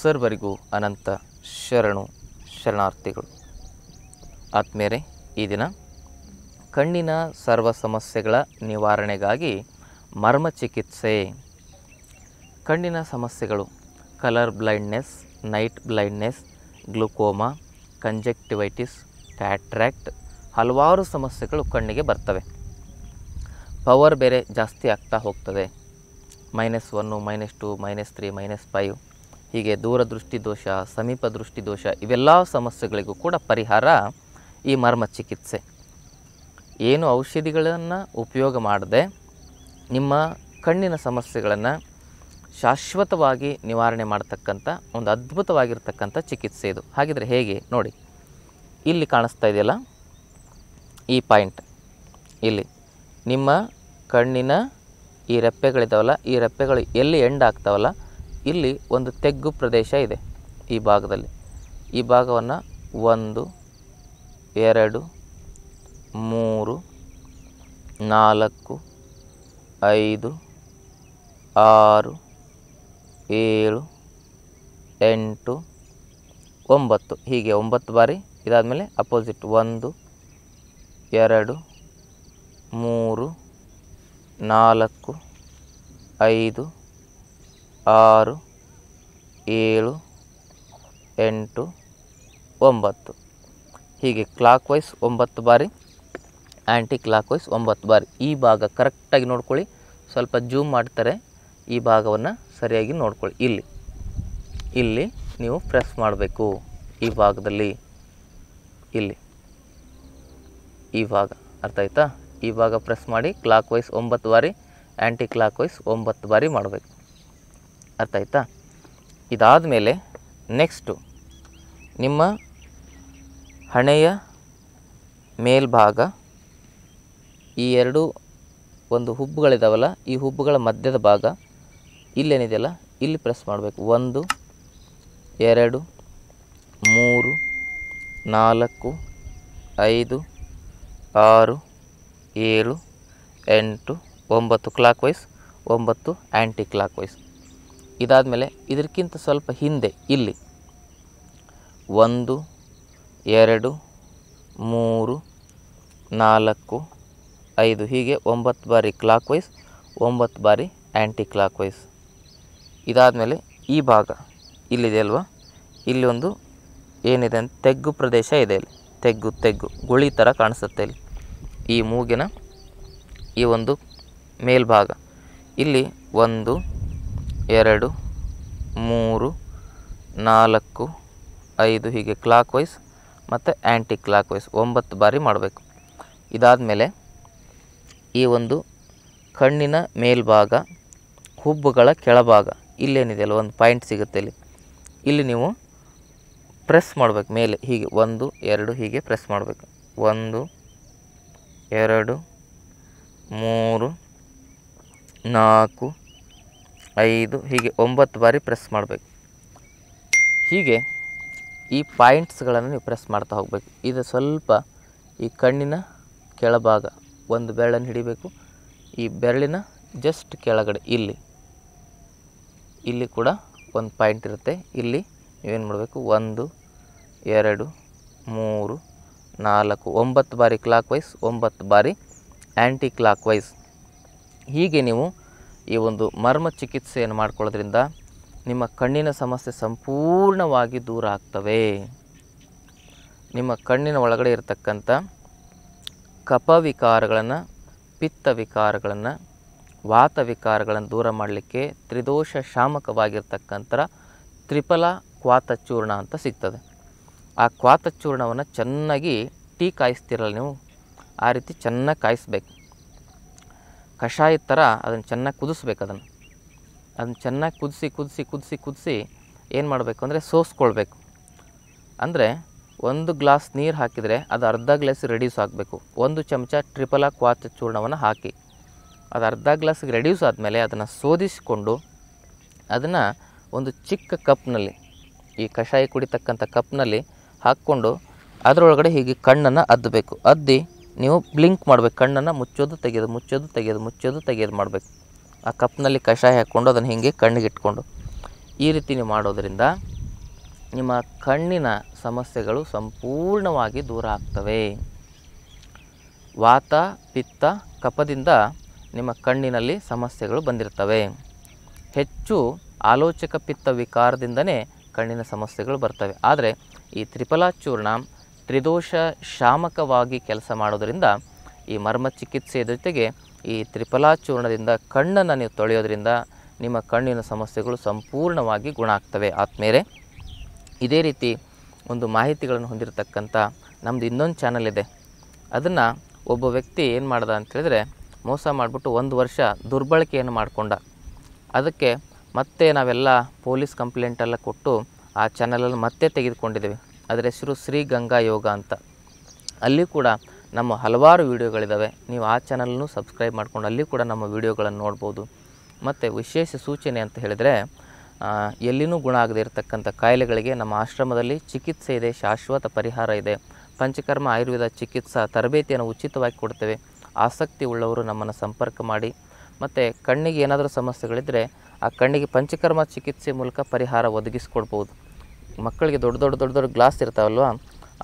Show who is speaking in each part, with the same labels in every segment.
Speaker 1: ಸರ್ವರಿಗೂ ಅನಂತ ಶರಣು ಶರಣಾರ್ಥಿಗಳು ಆತ್ಮೇರೆ ಈ ದಿನ ಕಣ್ಣಿನ ಸರ್ವ ಸಮಸ್ಯೆಗಳ ನಿವಾರಣೆಗಾಗಿ ಮರ್ಮ ಚಿಕಿತ್ಸೆ ಕಣ್ಣಿನ ಸಮಸ್ಯೆಗಳು colour blindness night blindness glaucoma conjunctivitis cataract ಹಲವಾರು ಸಮಸ್ಯೆಗಳು ಕಣ್ಣಿಗೆ ಬರ್ತವೆ ಪವರ್ ಬೇರೆ ಜಾಸ್ತಿ ಆಗ್ತಾ ಹೋಗ್ತದೆ minus one minus two minus three minus five ಹೀಗೆ ದೂರದೃಷ್ಟಿ ದೋಷ ಸಮೀಪ ದೃಷ್ಟಿ ದೋಷ ಇವೆಲ್ಲ ಸಮಸ್ಯೆಗಳಿಗೂ ಕೂಡ ಪರಿಹಾರ ಈ ಮರ್ಮ ಚಿಕಿತ್ಸೆ ಏನು ಔಷಧಿಗಳನ್ನು ಉಪಯೋಗ ಮಾಡದೆ ನಿಮ್ಮ ಕಣ್ಣಿನ ಸಮಸ್ಯೆಗಳನ್ನು ಶಾಶ್ವತವಾಗಿ ನಿವಾರಣೆ ಮಾಡ್ತಕ್ಕಂಥ ಒಂದು ಅದ್ಭುತವಾಗಿರ್ತಕ್ಕಂಥ ಚಿಕಿತ್ಸೆ ಇದು ಹಾಗಿದ್ರೆ ಹೇಗೆ ನೋಡಿ ಇಲ್ಲಿ ಕಾಣಿಸ್ತಾ ಇದೆಯಲ್ಲ ಈ ಪಾಯಿಂಟ್ ಇಲ್ಲಿ ನಿಮ್ಮ ಕಣ್ಣಿನ ಈ ರೆಪ್ಪೆಗಳಿದಾವಲ್ಲ ಈ ರೆಪ್ಪೆಗಳು ಎಲ್ಲಿ ಎಂಡ್ ಆಗ್ತಾವಲ್ಲ ಇಲ್ಲಿ ಒಂದು ತೆಗ್ಗು ಪ್ರದೇಶ ಇದೆ ಈ ಭಾಗದಲ್ಲಿ ಈ ಭಾಗವನ್ನು ಒಂದು ಎರಡು ಮೂರು ನಾಲ್ಕು ಐದು ಆರು ಏಳು ಎಂಟು ಒಂಬತ್ತು ಹೀಗೆ ಒಂಬತ್ತು ಬಾರಿ ಇದಾದ ಮೇಲೆ ಅಪೋಸಿಟ್ ಒಂದು ಎರಡು ಮೂರು ನಾಲ್ಕು ಐದು ಆರು ಏಳು ಎಂಟು ಒಂಬತ್ತು ಹೀಗೆ ಕ್ಲಾಕ್ ವೈಸ್ ಒಂಬತ್ತು ಬಾರಿ ಆ್ಯಂಟಿ ಕ್ಲಾಕ್ ವೈಸ್ ಒಂಬತ್ತು ಬಾರಿ ಈ ಭಾಗ ಕರೆಕ್ಟಾಗಿ ನೋಡ್ಕೊಳ್ಳಿ ಸ್ವಲ್ಪ ಜೂಮ್ ಮಾಡ್ತಾರೆ ಈ ಭಾಗವನ್ನು ಸರಿಯಾಗಿ ನೋಡ್ಕೊಳ್ಳಿ ಇಲ್ಲಿ ಇಲ್ಲಿ ನೀವು ಪ್ರೆಸ್ ಮಾಡಬೇಕು ಈ ಭಾಗದಲ್ಲಿ ಇಲ್ಲಿ ಈ ಭಾಗ ಅರ್ಥ ಆಯ್ತಾ ಈ ಭಾಗ ಪ್ರೆಸ್ ಮಾಡಿ ಕ್ಲಾಕ್ ವೈಸ್ ಒಂಬತ್ತು ಬಾರಿ ಆ್ಯಂಟಿ ಕ್ಲಾಕ್ ವೈಸ್ ಒಂಬತ್ತು ಬಾರಿ ಮಾಡಬೇಕು ಅರ್ಥ ಆಯ್ತಾ ಇದಾದ ಮೇಲೆ ನೆಕ್ಸ್ಟು ನಿಮ್ಮ ಹಣೆಯ ಮೇಲ್ಭಾಗ ಈ ಎರಡು ಒಂದು ಹುಬ್ಬುಗಳಿದಾವಲ್ಲ ಈ ಹುಬ್ಬುಗಳ ಮಧ್ಯದ ಭಾಗ ಇಲ್ಲೇನಿದೆಯಲ್ಲ ಇಲ್ಲಿ ಪ್ರೆಸ್ ಮಾಡಬೇಕು ಒಂದು ಎರಡು ಮೂರು ನಾಲ್ಕು ಐದು ಆರು ಏಳು ಎಂಟು ಒಂಬತ್ತು ಕ್ಲಾಕ್ ವೈಸ್ ಒಂಬತ್ತು ಆ್ಯಂಟಿ ಕ್ಲಾಕ್ ವೈಸ್ ಇದಾದ ಮೇಲೆ ಇದಕ್ಕಿಂತ ಸ್ವಲ್ಪ ಹಿಂದೆ ಇಲ್ಲಿ ಒಂದು ಎರಡು ಮೂರು ನಾಲ್ಕು ಐದು ಹೀಗೆ ಒಂಬತ್ತು ಬಾರಿ ಕ್ಲಾಕ್ ವೈಸ್ ಒಂಬತ್ತು ಬಾರಿ ಆ್ಯಂಟಿ ಕ್ಲಾಕ್ ವೈಸ್ ಇದಾದಮೇಲೆ ಈ ಭಾಗ ಇಲ್ಲಿದೆ ಅಲ್ವಾ ಇಲ್ಲಿ ಒಂದು ಏನಿದೆ ಅಂತ ತೆಗ್ಗು ಪ್ರದೇಶ ಇದೆ ಇಲ್ಲಿ ತೆಗ್ಗು ತೆಗ್ಗು ಗುಳಿ ಥರ ಕಾಣಿಸುತ್ತೆ ಇಲ್ಲಿ ಈ ಮೂಗಿನ ಈ ಒಂದು ಮೇಲ್ಭಾಗ ಇಲ್ಲಿ ಒಂದು ಎರಡು ಮೂರು ನಾಲ್ಕು ಐದು ಹೀಗೆ ಕ್ಲಾಕ್ ವೈಸ್ ಮತ್ತು ಆ್ಯಂಟಿ ಕ್ಲಾಕ್ ವೈಸ್ ಒಂಬತ್ತು ಬಾರಿ ಮಾಡಬೇಕು ಇದಾದ ಮೇಲೆ ಈ ಒಂದು ಕಣ್ಣಿನ ಮೇಲ್ಭಾಗ ಹುಬ್ಬುಗಳ ಕೆಳಭಾಗ ಇಲ್ಲೇನಿದೆ ಅಲ್ಲ ಒಂದು ಪಾಯಿಂಟ್ ಸಿಗುತ್ತೆ ಇಲ್ಲಿ ಇಲ್ಲಿ ನೀವು ಪ್ರೆಸ್ ಮಾಡಬೇಕು ಮೇಲೆ ಹೀಗೆ ಒಂದು ಎರಡು ಹೀಗೆ ಪ್ರೆಸ್ ಮಾಡಬೇಕು ಒಂದು ಎರಡು ಮೂರು ನಾಲ್ಕು ಐದು ಹೀಗೆ ಒಂಬತ್ತು ಬಾರಿ ಪ್ರೆಸ್ ಮಾಡಬೇಕು ಹೀಗೆ ಈ ಪಾಯಿಂಟ್ಸ್ಗಳನ್ನು ನೀವು ಪ್ರೆಸ್ ಮಾಡ್ತಾ ಹೋಗಬೇಕು ಇದು ಸ್ವಲ್ಪ ಈ ಕಣ್ಣಿನ ಕೆಳಭಾಗ ಒಂದು ಬೆರಳನ್ನು ಹಿಡಿಬೇಕು ಈ ಬೆರಳಿನ ಜಸ್ಟ್ ಕೆಳಗಡೆ ಇಲ್ಲಿ ಇಲ್ಲಿ ಕೂಡ ಒಂದು ಪಾಯಿಂಟ್ ಇರುತ್ತೆ ಇಲ್ಲಿ ನೀವೇನು ಮಾಡಬೇಕು ಒಂದು ಎರಡು ಮೂರು ನಾಲ್ಕು ಒಂಬತ್ತು ಬಾರಿ ಕ್ಲಾಕ್ ವೈಸ್ ಒಂಬತ್ತು ಬಾರಿ ಆ್ಯಂಟಿ ಕ್ಲಾಕ್ ವೈಸ್ ಹೀಗೆ ನೀವು ಈ ಒಂದು ಮರ್ಮ ಚಿಕಿತ್ಸೆಯನ್ನು ಮಾಡ್ಕೊಳ್ಳೋದ್ರಿಂದ ನಿಮ್ಮ ಕಣ್ಣಿನ ಸಮಸ್ಯೆ ಸಂಪೂರ್ಣವಾಗಿ ದೂರ ಆಗ್ತವೆ ನಿಮ್ಮ ಕಣ್ಣಿನ ಒಳಗಡೆ ಇರತಕ್ಕಂಥ ಕಪವಿಕಾರಗಳನ್ನು ಪಿತ್ತ ವಿಕಾರಗಳನ್ನು ವಾತ ವಿಕಾರಗಳನ್ನು ದೂರ ಮಾಡಲಿಕ್ಕೆ ತ್ರಿದೋಷ ಶಾಮಕವಾಗಿರ್ತಕ್ಕಂಥ ತ್ರಿಪಲ ಕ್ವಾತಚೂರ್ಣ ಅಂತ ಸಿಗ್ತದೆ ಆ ಕ್ವಾತಚೂರ್ಣವನ್ನು ಚೆನ್ನಾಗಿ ಟೀ ಕಾಯಿಸ್ತಿರಲ್ಲ ನೀವು ಆ ರೀತಿ ಚೆನ್ನಾಗಿ ಕಾಯಿಸ್ಬೇಕು ಕಷಾಯ ಥರ ಅದನ್ನು ಚೆನ್ನಾಗಿ ಕುದಿಸ್ಬೇಕು ಅದನ್ನು ಅದನ್ನು ಚೆನ್ನಾಗಿ ಕುದಿಸಿ ಕುದಿಸಿ ಕುದಿಸಿ ಕುದಿಸಿ ಏನು ಮಾಡಬೇಕು ಅಂದರೆ ಸೋಸ್ಕೊಳ್ಬೇಕು ಅಂದರೆ ಒಂದು ಗ್ಲಾಸ್ ನೀರು ಹಾಕಿದರೆ ಅದು ಅರ್ಧ ಗ್ಲಾಸ್ ರೆಡ್ಯೂಸ್ ಆಗಬೇಕು ಒಂದು ಚಮಚ ಟ್ರಿಪಲ ಕ್ವಾಚ ಚೂರ್ಣವನ್ನು ಹಾಕಿ ಅದು ಅರ್ಧ ಗ್ಲಾಸಿಗೆ ರೆಡ್ಯೂಸ್ ಆದಮೇಲೆ ಅದನ್ನು ಸೋದಿಸಿಕೊಂಡು ಅದನ್ನು ಒಂದು ಚಿಕ್ಕ ಕಪ್ನಲ್ಲಿ ಈ ಕಷಾಯ ಕುಡಿತಕ್ಕಂಥ ಕಪ್ನಲ್ಲಿ ಹಾಕ್ಕೊಂಡು ಅದರೊಳಗಡೆ ಹೀಗೆ ಕಣ್ಣನ್ನು ಅದ್ದಬೇಕು ಅದ್ದಿ ನೀವು ಬ್ಲಿಂಕ್ ಮಾಡಬೇಕು ಕಣ್ಣನ್ನು ಮುಚ್ಚೋದು ತೆಗೆಯೋದು ಮುಚ್ಚೋದು ತೆಗೆಯೋದು ಮುಚ್ಚೋದು ತೆಗೆಯೋದು ಮಾಡಬೇಕು ಆ ಕಪ್ನಲ್ಲಿ ಕಷಾಯ ಹಾಕ್ಕೊಂಡು ಅದನ್ನು ಹೀಗೆ ಕಣ್ಣಿಗೆ ಇಟ್ಕೊಂಡು ಈ ರೀತಿ ನೀವು ಮಾಡೋದರಿಂದ ನಿಮ್ಮ ಕಣ್ಣಿನ ಸಮಸ್ಯೆಗಳು ಸಂಪೂರ್ಣವಾಗಿ ದೂರ ಆಗ್ತವೆ ವಾತ ಪಿತ್ತ ಕಪದಿಂದ ನಿಮ್ಮ ಕಣ್ಣಿನಲ್ಲಿ ಸಮಸ್ಯೆಗಳು ಬಂದಿರ್ತವೆ ಹೆಚ್ಚು ಆಲೋಚಕ ಪಿತ್ತ ವಿಕಾರದಿಂದನೇ ಕಣ್ಣಿನ ಸಮಸ್ಯೆಗಳು ಬರ್ತವೆ ಆದರೆ ಈ ತ್ರಿಫಲಾಚೂರ್ಣ ತ್ರಿದೋಷ ಶಾಮಕವಾಗಿ ಕೆಲಸ ಮಾಡೋದರಿಂದ ಈ ಮರ್ಮ ಚಿಕಿತ್ಸೆಯ ಜೊತೆಗೆ ಈ ತ್ರಿಫಲಾಚೂರ್ಣದಿಂದ ಕಣ್ಣನ್ನು ನೀವು ತೊಳೆಯೋದ್ರಿಂದ ನಿಮ್ಮ ಕಣ್ಣಿನ ಸಮಸ್ಯೆಗಳು ಸಂಪೂರ್ಣವಾಗಿ ಗುಣ ಆಗ್ತವೆ ಆತ್ಮೇರೆ ಇದೇ ರೀತಿ ಒಂದು ಮಾಹಿತಿಗಳನ್ನು ಹೊಂದಿರತಕ್ಕಂಥ ನಮ್ಮದು ಇನ್ನೊಂದು ಚಾನಲ್ ಇದೆ ಅದನ್ನು ಒಬ್ಬ ವ್ಯಕ್ತಿ ಏನು ಅಂತ ಅಂತೇಳಿದ್ರೆ ಮೋಸ ಮಾಡಿಬಿಟ್ಟು ಒಂದು ವರ್ಷ ದುರ್ಬಳಕೆಯನ್ನು ಮಾಡಿಕೊಂಡ ಅದಕ್ಕೆ ಮತ್ತೆ ನಾವೆಲ್ಲ ಪೊಲೀಸ್ ಕಂಪ್ಲೇಂಟೆಲ್ಲ ಕೊಟ್ಟು ಆ ಚಾನಲಲ್ಲಿ ಮತ್ತೆ ತೆಗೆದುಕೊಂಡಿದ್ದೀವಿ ಅದರ ಹೆಸರು ಶ್ರೀ ಗಂಗಾ ಯೋಗ ಅಂತ ಅಲ್ಲಿ ಕೂಡ ನಮ್ಮ ಹಲವಾರು ವೀಡಿಯೋಗಳಿದ್ದಾವೆ ನೀವು ಆ ಚಾನಲ್ನು ಸಬ್ಸ್ಕ್ರೈಬ್ ಮಾಡಿಕೊಂಡು ಅಲ್ಲಿ ಕೂಡ ನಮ್ಮ ವೀಡಿಯೋಗಳನ್ನು ನೋಡ್ಬೋದು ಮತ್ತು ವಿಶೇಷ ಸೂಚನೆ ಅಂತ ಹೇಳಿದರೆ ಎಲ್ಲಿನೂ ಗುಣ ಆಗದೇ ಇರತಕ್ಕಂಥ ಕಾಯಿಲೆಗಳಿಗೆ ನಮ್ಮ ಆಶ್ರಮದಲ್ಲಿ ಚಿಕಿತ್ಸೆ ಇದೆ ಶಾಶ್ವತ ಪರಿಹಾರ ಇದೆ ಪಂಚಕರ್ಮ ಆಯುರ್ವೇದ ಚಿಕಿತ್ಸಾ ತರಬೇತಿಯನ್ನು ಉಚಿತವಾಗಿ ಕೊಡ್ತೇವೆ ಆಸಕ್ತಿ ಉಳ್ಳವರು ನಮ್ಮನ್ನು ಸಂಪರ್ಕ ಮಾಡಿ ಮತ್ತು ಕಣ್ಣಿಗೆ ಏನಾದರೂ ಸಮಸ್ಯೆಗಳಿದ್ದರೆ ಆ ಕಣ್ಣಿಗೆ ಪಂಚಕರ್ಮ ಚಿಕಿತ್ಸೆ ಮೂಲಕ ಪರಿಹಾರ ಒದಗಿಸ್ಕೊಡ್ಬೋದು ಮಕ್ಕಳಿಗೆ ದೊಡ್ಡ ದೊಡ್ಡ ದೊಡ್ಡ ದೊಡ್ಡ ಗ್ಲಾಸ್ ಇರ್ತಾವಲ್ವ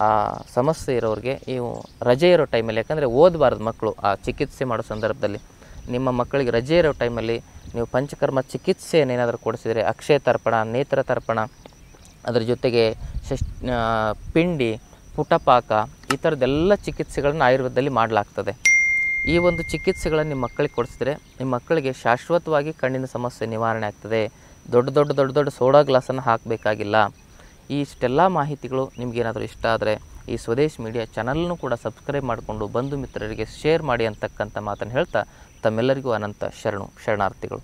Speaker 1: ಆ ಸಮಸ್ಯೆ ಇರೋರಿಗೆ ನೀವು ರಜೆ ಇರೋ ಟೈಮಲ್ಲಿ ಯಾಕಂದರೆ ಓದಬಾರ್ದು ಮಕ್ಕಳು ಆ ಚಿಕಿತ್ಸೆ ಮಾಡೋ ಸಂದರ್ಭದಲ್ಲಿ ನಿಮ್ಮ ಮಕ್ಕಳಿಗೆ ರಜೆ ಇರೋ ಟೈಮಲ್ಲಿ ನೀವು ಪಂಚಕರ್ಮ ಚಿಕಿತ್ಸೆಯನ್ನೇನಾದರೂ ಕೊಡಿಸಿದರೆ ಅಕ್ಷಯ ತರ್ಪಣ ನೇತ್ರ ತರ್ಪಣ ಅದರ ಜೊತೆಗೆ ಶಶ್ ಪಿಂಡಿ ಪುಟಪಾಕ ಈ ಥರದ್ದೆಲ್ಲ ಚಿಕಿತ್ಸೆಗಳನ್ನು ಆಯುರ್ವೇದದಲ್ಲಿ ಮಾಡಲಾಗ್ತದೆ ಈ ಒಂದು ಚಿಕಿತ್ಸೆಗಳನ್ನು ನಿಮ್ಮ ಮಕ್ಕಳಿಗೆ ಕೊಡಿಸಿದ್ರೆ ನಿಮ್ಮ ಮಕ್ಕಳಿಗೆ ಶಾಶ್ವತವಾಗಿ ಕಣ್ಣಿನ ಸಮಸ್ಯೆ ನಿವಾರಣೆ ಆಗ್ತದೆ ದೊಡ್ಡ ದೊಡ್ಡ ದೊಡ್ಡ ದೊಡ್ಡ ಸೋಡಾ ಗ್ಲಾಸನ್ನು ಹಾಕಬೇಕಾಗಿಲ್ಲ ಇಷ್ಟೆಲ್ಲ ಮಾಹಿತಿಗಳು ನಿಮಗೇನಾದರೂ ಇಷ್ಟ ಆದರೆ ಈ ಸ್ವದೇಶ್ ಮೀಡಿಯಾ ಚಾನಲ್ನೂ ಕೂಡ ಸಬ್ಸ್ಕ್ರೈಬ್ ಮಾಡಿಕೊಂಡು ಬಂಧು ಮಿತ್ರರಿಗೆ ಶೇರ್ ಮಾಡಿ ಅಂತಕ್ಕಂಥ ಮಾತನ್ನು ಹೇಳ್ತಾ ತಮ್ಮೆಲ್ಲರಿಗೂ ಅನಂತ ಶರಣು ಶರಣಾರ್ಥಿಗಳು